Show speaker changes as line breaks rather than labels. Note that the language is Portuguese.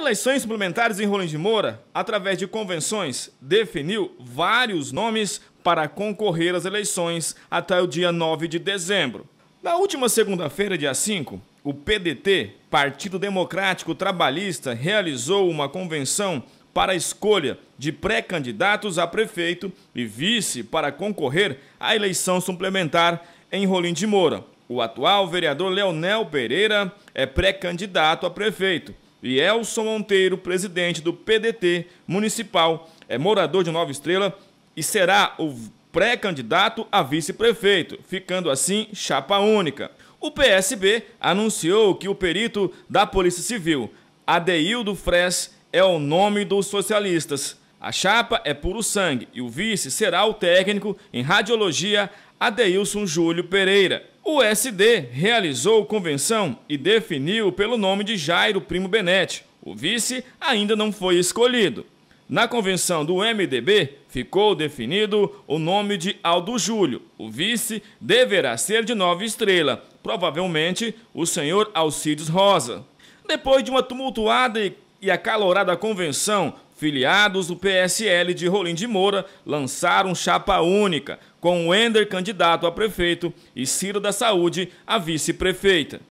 eleições suplementares em Rolim de Moura, através de convenções, definiu vários nomes para concorrer às eleições até o dia 9 de dezembro. Na última segunda-feira, dia 5, o PDT, Partido Democrático Trabalhista, realizou uma convenção para a escolha de pré-candidatos a prefeito e vice para concorrer à eleição suplementar em Rolim de Moura. O atual vereador Leonel Pereira é pré-candidato a prefeito e Elson Monteiro, presidente do PDT municipal, é morador de Nova Estrela e será o pré-candidato a vice-prefeito, ficando assim chapa única. O PSB anunciou que o perito da Polícia Civil, Adeildo Fres, é o nome dos socialistas. A chapa é puro sangue e o vice será o técnico em radiologia Adeilson Júlio Pereira. O SD realizou convenção e definiu pelo nome de Jairo Primo Benete. O vice ainda não foi escolhido. Na convenção do MDB, ficou definido o nome de Aldo Júlio. O vice deverá ser de nova estrela, provavelmente o senhor Alcides Rosa. Depois de uma tumultuada e acalorada convenção Filiados do PSL de Rolim de Moura lançaram chapa única, com Wender candidato a prefeito e Ciro da Saúde a vice-prefeita.